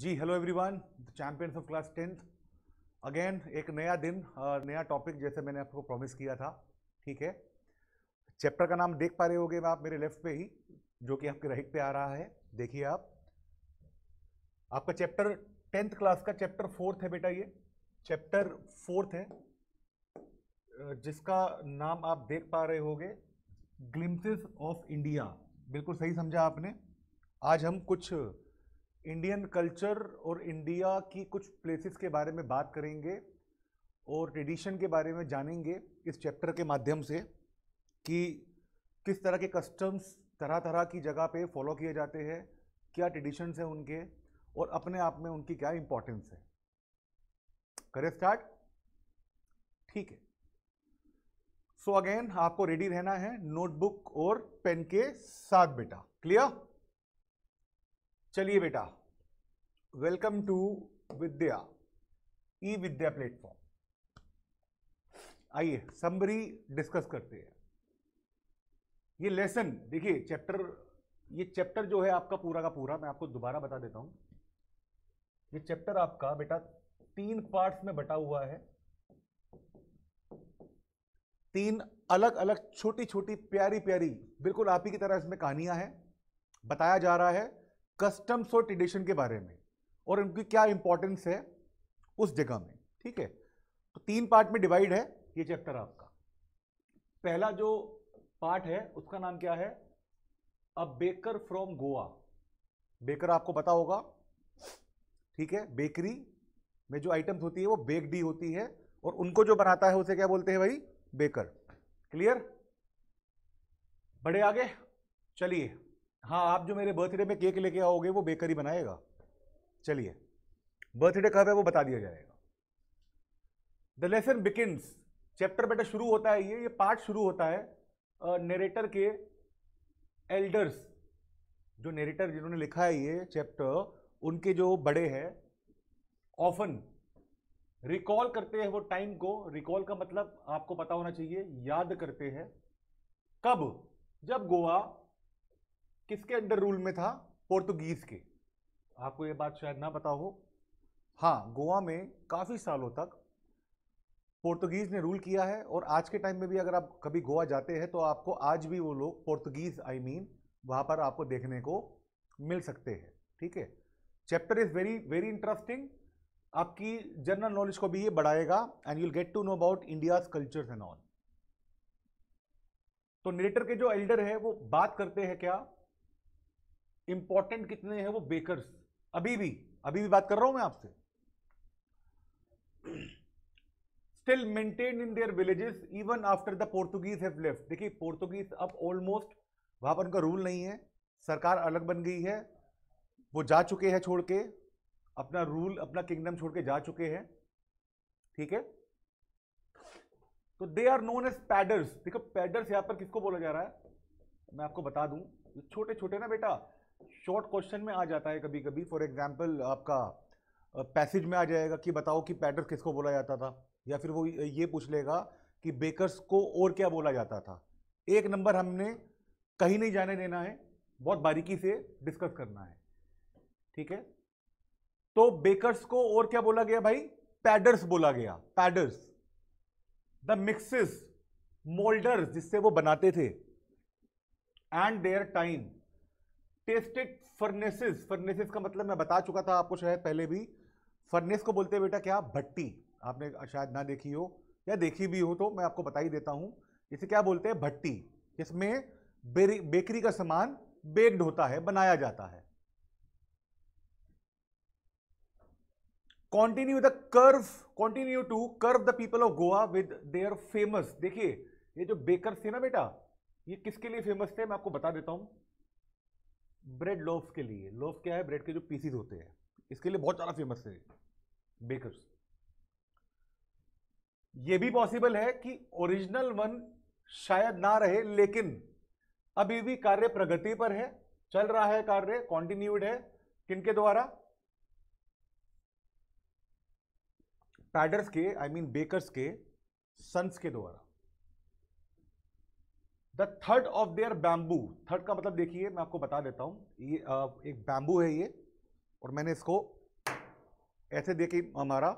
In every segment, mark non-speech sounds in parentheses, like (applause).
Ji hello everyone the champions of class tenth again एक नया दिन नया टॉपिक जैसे मैंने आपको प्रॉमिस किया था ठीक है चैप्टर का नाम देख पा रहे होगे आप मेरे लेफ्ट पे ही जो कि आपके राइट पे आ रहा है देखिए आप आपका चैप्टर टेंथ क्लास का चैप्टर फोर्थ है बेटा ये चैप्टर फोर्थ है जिसका नाम आप देख पा रहे होगे ग्लिम्सिस ऑफ इंडिया बिल्कुल सही समझा आपने आज हम कुछ इंडियन कल्चर और इंडिया की कुछ प्लेसेस के बारे में बात करेंगे और ट्रेडिशन के बारे में जानेंगे इस चैप्टर के माध्यम से कि किस तरह के कस्टम्स तरह तरह की जगह पे फॉलो किए जाते हैं क्या ट्रेडिशंस हैं उनके और अपने आप में उनकी क्या इम्पोर्टेंस है करें स्टार्ट ठीक है सो so अगेन आपको रेडी रहना है नोटबुक और पेन के साथ बेटा क्लियर चलिए बेटा welcome to Vidya e Vidya platform आइए समरी डिस्कस करते हैं ये लेसन देखिए चैप्टर ये चैप्टर जो है आपका पूरा का पूरा मैं आपको दोबारा बता देता हूं ये चैप्टर आपका बेटा तीन पार्ट्स में बटा हुआ है तीन अलग अलग छोटी छोटी प्यारी प्यारी बिल्कुल आप ही की तरह इसमें कहानियां हैं बताया जा रहा है कस्टम्स और ट्रेडिशन के बारे में और उनकी क्या इंपॉर्टेंस है उस जगह में ठीक है तो तीन पार्ट में डिवाइड है ये चैप्टर आपका पहला जो पार्ट है उसका नाम क्या है a baker from Goa baker आपको पता होगा ठीक है बेकरी में जो आइटम्स होती है वो बेकडी होती है और उनको जो बनाता है उसे क्या बोलते हैं भाई बेकर क्लियर बड़े आगे चलिए हाँ आप जो मेरे बर्थडे में केक लेके आओगे वो बेकर ही बनाएगा चलिए बर्थडे कब है वो बता दिया जाएगा द लेसन बिकिन्स चैप्टर बेटा शुरू होता है ये ये पार्ट शुरू होता है नेरेटर के एल्डर्स जो नेरेटर जिन्होंने लिखा है ये चैप्टर उनके जो बड़े हैं ऑफन रिकॉल करते हैं वो टाइम को रिकॉल का मतलब आपको पता होना चाहिए याद करते हैं कब जब गोवा किसके अंडर रूल में था पोर्तुगीज के आपको ये बात शायद ना पता हो हाँ गोवा में काफ़ी सालों तक पोर्तुगीज़ ने रूल किया है और आज के टाइम में भी अगर आप कभी गोवा जाते हैं तो आपको आज भी वो लोग पोर्तुगीज़ आई मीन वहाँ पर आपको देखने को मिल सकते हैं ठीक है chapter is very very interesting आपकी जनरल नॉलेज को भी ये बढ़ाएगा and you'll get to know about India's cultures and all तो नेटर के जो एल्डर है वो बात करते हैं क्या इंपॉर्टेंट कितने हैं वो बेकर्स अभी भी अभी भी बात कर रहा हूं मैं आपसे still maintain in their villages even after the Portuguese have left देखिए पोर्तुगीज अब ऑलमोस्ट वहां पर उनका रूल नहीं है सरकार अलग बन गई है वो जा चुके हैं छोड़ के अपना रूल अपना किंगडम छोड़ के जा चुके हैं ठीक है तो they are known as paders देखो पैडर्स यहां पर किसको बोला जा रहा है मैं आपको बता दूं छोटे छोटे ना बेटा शॉर्ट क्वेश्चन में आ जाता है कभी कभी फॉर एग्जाम्पल आपका पैसेज में आ जाएगा कि बताओ कि पैटर किसको बोला जाता था या फिर वो ये पूछ लेगा कि बेकर्स को और क्या बोला जाता था एक नंबर हमने कहीं नहीं जाने देना है बहुत बारीकी से डिस्कस करना है ठीक है तो बेकर्स को और क्या बोला गया भाई पैडर्स बोला गया पैडर्स द मिक्सिस मोल्डर्स जिससे वो बनाते थे and their time tested furnaces furnaces का मतलब मैं बता चुका था आपको शायद पहले भी फर्नेस को बोलते हैं बेटा क्या भट्टी आपने शायद ना देखी हो या देखी भी हो तो मैं आपको बता ही देता हूं इसे क्या बोलते हैं भट्टी जिसमें बेकरी का सामान बेक्ड होता है बनाया जाता है continue the curve continue to curve the people of Goa with their famous देखिए ये जो बेकर थे ना बेटा ये किसके लिए फेमस थे मैं आपको बता देता हूँ ब्रेड लोफ के लिए लोफ क्या है ब्रेड के जो पीसीज होते हैं इसके लिए बहुत ज़्यादा फेमस है बेकर्स ये भी पॉसिबल है कि ओरिजिनल वन शायद ना रहे लेकिन अभी भी कार्य प्रगति पर है चल रहा है कार्य कॉन्टिन्यूड है किनके द्वारा पैडर्स के आई मीन बेकर्स के सन्स के द्वारा third of their bamboo third का मतलब देखिए मैं आपको बता देता हूं ये एक बैम्बू है ये और मैंने इसको ऐसे देखी हमारा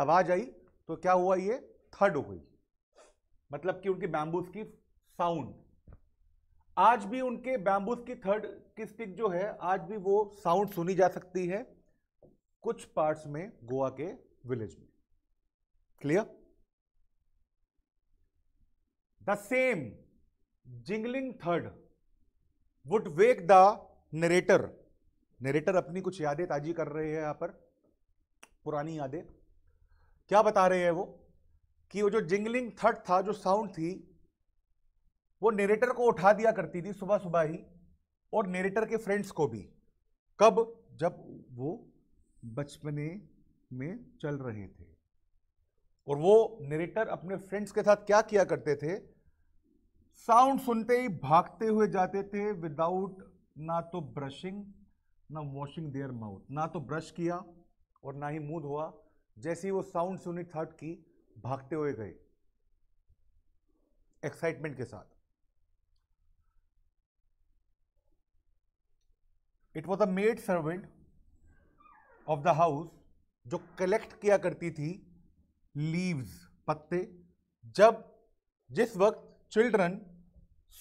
आवाज़ आई तो क्या हुआ ये थर्ड हो गई मतलब कि उनके बैम्बूस की साउंड आज भी उनके बैम्बूस की थर्ड की स्टिक जो है आज भी वो साउंड सुनी जा सकती है कुछ पार्ट्स में गोवा के विलेज में क्लियर द सेम जिंगलिंग थर्ड would wake the narrator narrator अपनी कुछ यादें ताजी कर रहे हैं यहां पर पुरानी यादें क्या बता रहे हैं वो कि वो जो जिंगलिंग थर्ड था जो साउंड थी वो नेरेटर को उठा दिया करती थी सुबह सुबह ही और नेरेटर के फ्रेंड्स को भी कब जब वो बचपने में चल रहे थे और वो नेरेटर अपने फ्रेंड्स के साथ क्या किया करते थे साउंड सुनते ही भागते हुए जाते थे विदाउट ना तो ब्रशिंग ना वॉशिंग देयर माउथ ना तो ब्रश किया और ना ही मूड हुआ जैसे ही वो साउंड सुनी थर्ड की भागते हुए गए एक्साइटमेंट के साथ it was a maid servant of the house जो कलेक्ट किया करती थी लीव्स पत्ते जब जिस वक्त children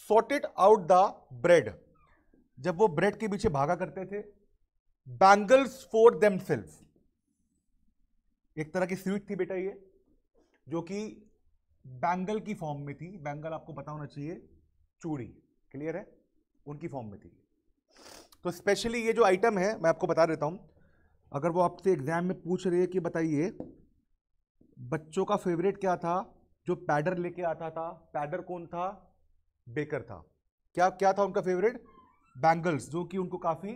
sorted out the bread जब वो ब्रेड के पीछे भागा करते थे बैंगल्स फॉर देम एक तरह की स्वीट थी बेटा ये जो कि बैंगल की फॉर्म में थी बैंगल आपको पता होना चाहिए चूड़ी क्लियर है उनकी फॉर्म में थी तो स्पेशली ये जो आइटम है मैं आपको बता देता हूं अगर वो आपसे एग्जाम में पूछ रही है कि बताइए बच्चों का फेवरेट क्या था जो पैडर लेके आता था पैडर कौन था बेकर था क्या क्या था उनका फेवरेट बैंगल्स जो कि उनको काफी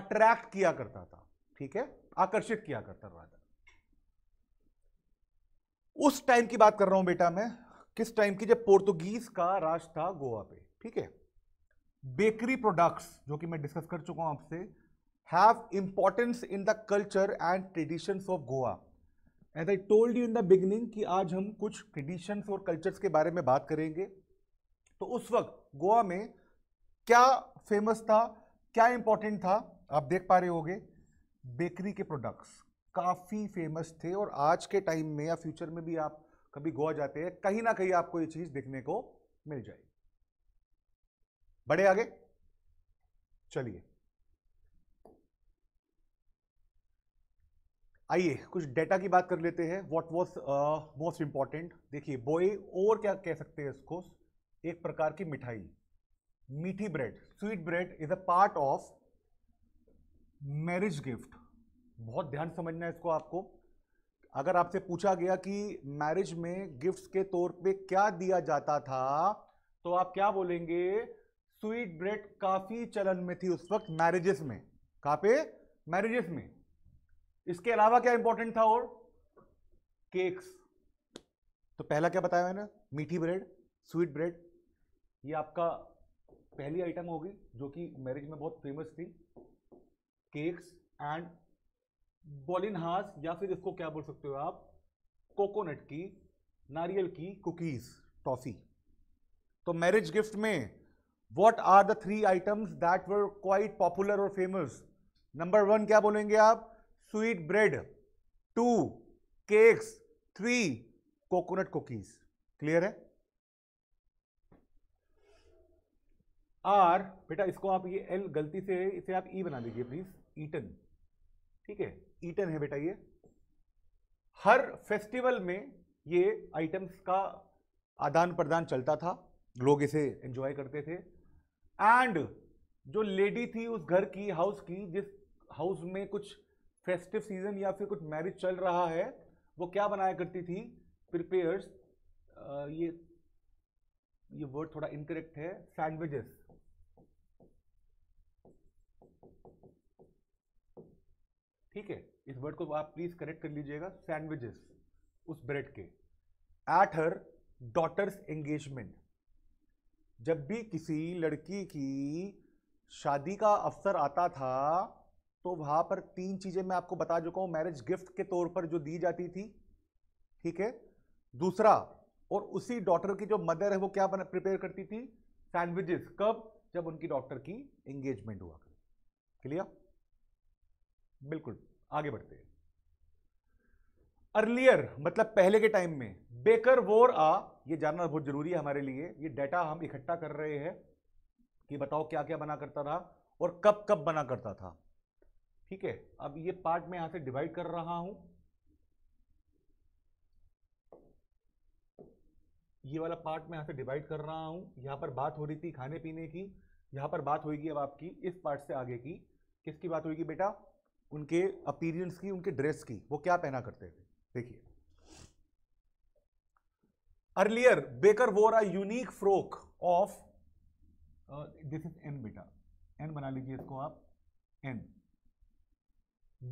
अट्रैक्ट किया करता था ठीक है आकर्षित किया करता था उस टाइम की बात कर रहा हूं बेटा मैं किस टाइम की जब पोर्तुगीज का राज था गोवा पे ठीक है बेकरी प्रोडक्ट्स जो कि मैं डिस्कस कर चुका हूं आपसे have importance in the culture and traditions of Goa as I told you in the beginning कि आज हम कुछ ट्रेडिशंस और कल्चर्स के बारे में बात करेंगे तो उस वक्त गोवा में क्या फेमस था क्या इंपॉर्टेंट था आप देख पा रहे होगे बेकरी के प्रोडक्ट्स काफ़ी फेमस थे और आज के टाइम में या फ्यूचर में भी आप कभी गोवा जाते हैं कहीं ना कहीं आपको ये चीज़ देखने को मिल जाएगी बड़े आगे चलिए आइए कुछ डेटा की बात कर लेते हैं व्हाट वाज मोस्ट इंपॉर्टेंट देखिए बोए और क्या कह सकते हैं इसको एक प्रकार की मिठाई मीठी bread sweet bread is a part of marriage gift बहुत ध्यान समझना है इसको आपको अगर आपसे पूछा गया कि मैरिज में गिफ्ट्स के तौर पे क्या दिया जाता था तो आप क्या बोलेंगे स्वीट ब्रेड काफी चलन में थी उस वक्त मैरिजेस में कहा पे मैरिजेस में इसके अलावा क्या इंपॉर्टेंट था और केक्स तो पहला क्या बताया मैंने मीठी ब्रेड स्वीट ब्रेड ये आपका पहली आइटम होगी जो कि मैरिज में बहुत फेमस थी केक्स एंड बॉलिनहास या फिर इसको क्या बोल सकते हो आप कोकोनट की नारियल की कुकीज टॉफी तो मैरिज गिफ्ट में what are the three items that were quite popular और फेमस नंबर वन क्या बोलेंगे आप sweet bread two cakes three coconut cookies clear है आर बेटा इसको आप ये एल गलती से इसे आप ई बना दीजिए प्लीज ईटन ठीक है ईटन है बेटा ये हर फेस्टिवल में ये आइटम्स का आदान प्रदान चलता था लोग इसे एंजॉय करते थे एंड जो लेडी थी उस घर की हाउस की जिस हाउस में कुछ फेस्टिव सीजन या फिर कुछ मैरिज चल रहा है वो क्या बनाया करती थी प्रिपेयर्स ये ये वर्ड थोड़ा इनकरेक्ट है सैंडविचेस ठीक है इस वर्ड को आप प्लीज करेक्ट कर लीजिएगा सैंडविचेस उस ब्रेड के एट हर डॉटर्स एंगेजमेंट जब भी किसी लड़की की शादी का अवसर आता था तो वहां पर तीन चीज़ें मैं आपको बता चुका हूं मैरिज गिफ्ट के तौर पर जो दी जाती थी ठीक है दूसरा और उसी डॉक्टर की जो मदर है वो क्या प्रिपेयर करती थी सैंडविचेस कब जब उनकी डॉक्टर की एंगेजमेंट हुआ करी क्लियर बिल्कुल आगे बढ़ते हैं अर्लियर मतलब पहले के टाइम में बेकर वोर आ ये जानना बहुत जरूरी है हमारे लिए ये डाटा हम इकट्ठा कर रहे हैं कि बताओ क्या क्या बना करता था और कब कब बना करता था ठीक है अब ये पार्ट मैं यहां से डिवाइड कर रहा हूं ये वाला पार्ट मैं यहां से डिवाइड कर रहा हूं यहां पर बात हो रही थी खाने पीने की यहां पर बात होगी अब आपकी इस पार्ट से आगे की किसकी बात होगी बेटा उनके अपीरियंस की उनके ड्रेस की वो क्या पहना करते थे देखिए earlier baker wore a unique frock of this is an बेटा एन बना लीजिए इसको आप एन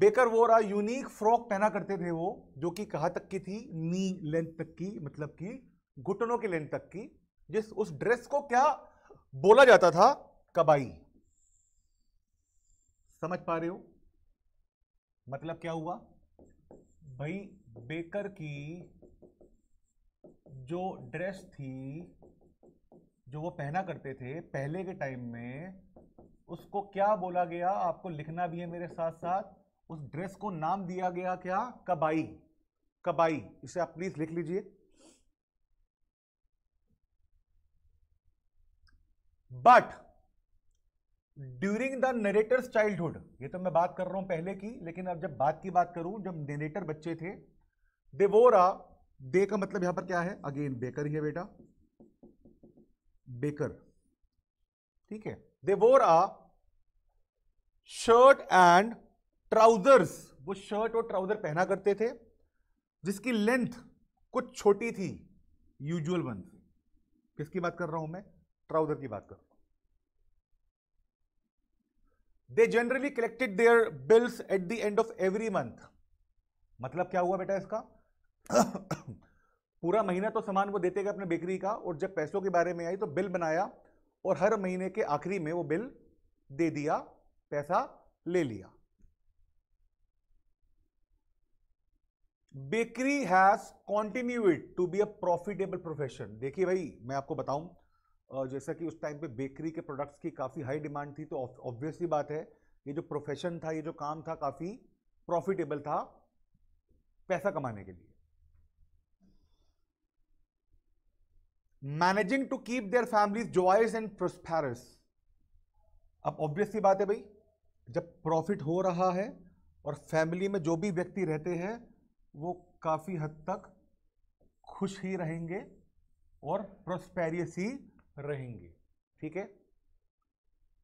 बेकर वो रहा यूनिक फ्रॉक पहना करते थे वो जो कि कहाँ तक की थी नी लेंथ तक की मतलब कि घुटनों के लेंथ तक की जिस उस ड्रेस को क्या बोला जाता था कबाई समझ पा रहे हो मतलब क्या हुआ भाई बेकर की जो ड्रेस थी जो वो पहना करते थे पहले के टाइम में उसको क्या बोला गया आपको लिखना भी है मेरे साथ साथ उस ड्रेस को नाम दिया गया क्या कबाई कबाई इसे आप प्लीज लिख लीजिए but during the narrator's childhood ये तो मैं बात कर रहा हूं पहले की लेकिन अब जब बात की बात करूं जब नरेटर बच्चे थे दे वोरा दे का मतलब यहां पर क्या है अगेन बेकर ही है बेटा बेकर ठीक है देवोरा शर्ट एंड ट्राउजर्स वो शर्ट और ट्राउजर पहना करते थे जिसकी लेंथ कुछ छोटी थी यूजुअल वन किसकी बात कर रहा हूं मैं ट्राउजर की बात कर रहा हूं they generally collected their bills at the end of every month मतलब क्या हुआ बेटा इसका (coughs) पूरा महीना तो सामान वो देते गए अपने बेकरी का और जब पैसों के बारे में आई तो बिल बनाया और हर महीने के आखिरी में वो बिल दे दिया पैसा ले लिया bakery has continued to be a profitable profession देखिए भाई मैं आपको बताऊं जैसा कि उस टाइम पे बेकरी के प्रोडक्ट्स की काफ़ी हाई डिमांड थी तो ऑब्वियसली बात है ये जो प्रोफेशन था ये जो काम था काफ़ी प्रॉफिटेबल था पैसा कमाने के लिए managing to keep their families joyous and prosperous अब ऑब्वियसली बात है भाई जब प्रॉफिट हो रहा है और फैमिली में जो भी व्यक्ति रहते हैं वो काफ़ी हद तक खुश ही रहेंगे और प्रोस्पेरियस ही रहेंगे ठीक है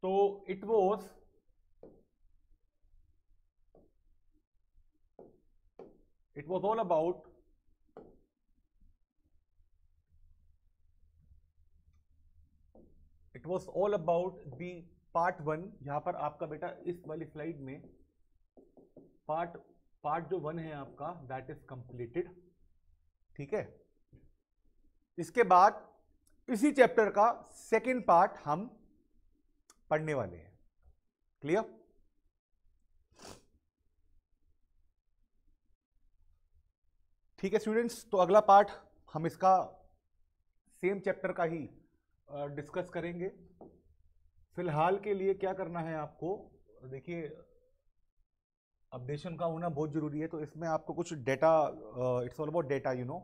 तो it was it was all about it was all about the part one यहां पर आपका बेटा इस वाली स्लाइड में पार्ट पार्ट जो वन है आपका दैट इज कंप्लीटेड ठीक है इसके बाद इसी चैप्टर का सेकेंड पार्ट हम पढ़ने वाले हैं क्लियर ठीक है स्टूडेंट्स तो अगला पार्ट हम इसका सेम चैप्टर का ही डिस्कस करेंगे फिलहाल के लिए क्या करना है आपको देखिए अपडेशन का होना बहुत ज़रूरी है तो इसमें आपको कुछ data it's all about data you know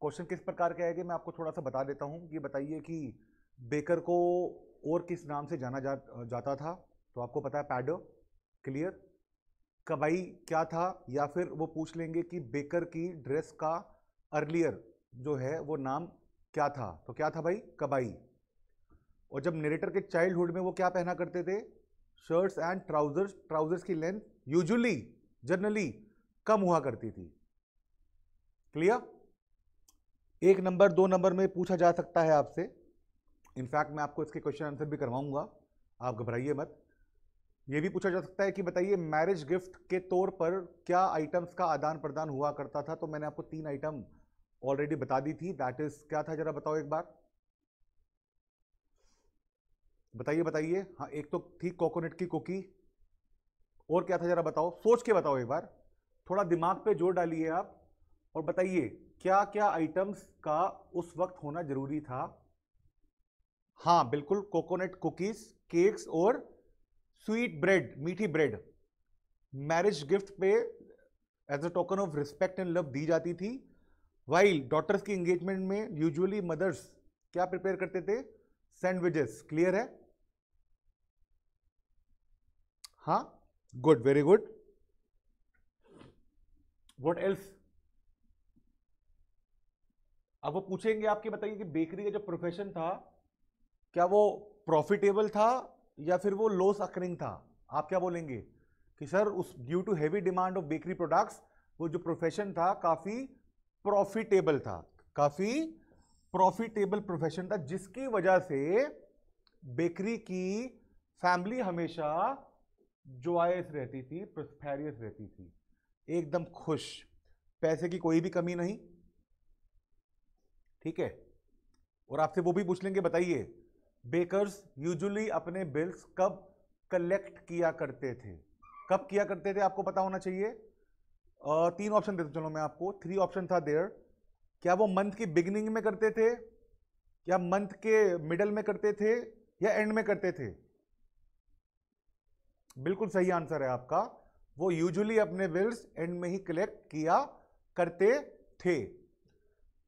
question किस प्रकार के कि मैं आपको थोड़ा सा बता देता हूँ ये बताइए कि बेकर को और किस नाम से जाना जा, uh, जाता था तो आपको पता है पैडो क्लियर कबाई क्या था या फिर वो पूछ लेंगे कि बेकर की ड्रेस का अर्लियर जो है वो नाम क्या था तो क्या था भाई कबाई और जब नरेटर के चाइल्डहुड में वो क्या पहना करते थे शर्ट्स एंड ट्राउजर्स ट्राउजर्स की लेंथ यूजुअली जनरली कम हुआ करती थी क्लियर एक नंबर दो नंबर में पूछा जा सकता है आपसे इनफैक्ट मैं आपको इसके क्वेश्चन आंसर भी करवाऊंगा आप घबराइए मत यह भी पूछा जा सकता है कि बताइए मैरिज गिफ्ट के तौर पर क्या आइटम्स का आदान प्रदान हुआ करता था तो मैंने आपको तीन आइटम ऑलरेडी बता दी थी दैट इज क्या था जरा बताओ एक बार बताइए बताइए हाँ एक तो थी कोकोनट की कुकी और क्या था जरा बताओ सोच के बताओ एक बार थोड़ा दिमाग पे जोर डालिए आप और बताइए क्या क्या आइटम्स का उस वक्त होना जरूरी था हाँ बिल्कुल कोकोनट कुकीज केक्स और स्वीट ब्रेड मीठी ब्रेड मैरिज गिफ्ट पे as a token of respect and love दी जाती थी वाइल डॉटर्स की एंगेजमेंट में यूजुअली मदर्स क्या प्रिपेयर करते थे सैंडविचेस क्लियर है हाँ Good, very good. What else? अब वो पूछेंगे आपके बताइए कि बेकरी का जो प्रोफेशन था क्या वो प्रॉफिटेबल था या फिर वो लॉस अकरिंग था आप क्या बोलेंगे कि सर उस due to heavy demand of bakery products वो जो प्रोफेशन था काफ़ी प्रॉफिटेबल था काफ़ी प्रॉफिटेबल प्रोफेशन था जिसकी वजह से बेकरी की फैमिली हमेशा जोआस रहती थी प्रस्फेरियस रहती थी एकदम खुश पैसे की कोई भी कमी नहीं ठीक है और आपसे वो भी पूछ लेंगे बताइए बेकर्स यूजुअली अपने बिल्स कब कलेक्ट किया करते थे कब किया करते थे आपको पता होना चाहिए आ, तीन ऑप्शन देता चलो मैं आपको थ्री ऑप्शन था देयर क्या वो मंथ की बिगिनिंग में करते थे क्या मंथ के मिडल में करते थे या एंड में करते थे बिल्कुल सही आंसर है आपका वो यूजुअली अपने बिल्स एंड में ही कलेक्ट किया करते थे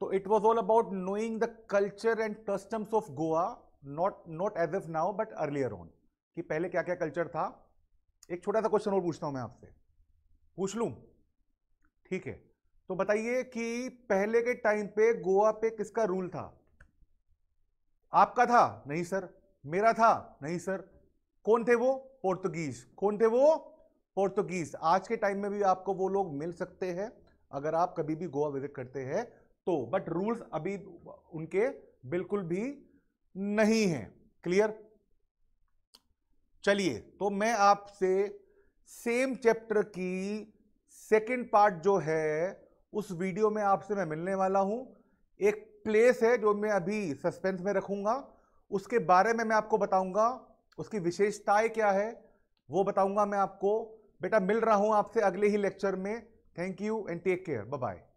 तो it was all about knowing the culture and customs of Goa not not as of now but earlier on कि पहले क्या क्या कल्चर था एक छोटा सा क्वेश्चन और पूछता हूं मैं आपसे पूछ लू ठीक है तो बताइए कि पहले के टाइम पे गोवा पे किसका रूल था आपका था नहीं सर मेरा था नहीं सर कौन थे वो पोर्तुगीज कौन थे वो पोर्तुगीज आज के टाइम में भी आपको वो लोग मिल सकते हैं अगर आप कभी भी गोवा विजिट करते हैं तो बट रूल्स अभी उनके बिल्कुल भी नहीं है क्लियर चलिए तो मैं आपसे सेम चैप्टर की सेकंड पार्ट जो है उस वीडियो में आपसे मैं मिलने वाला हूं एक प्लेस है जो मैं अभी सस्पेंस में रखूंगा उसके बारे में मैं आपको बताऊंगा उसकी विशेषताएं क्या है वो बताऊंगा मैं आपको बेटा मिल रहा हूं आपसे अगले ही लेक्चर में thank you and take care bye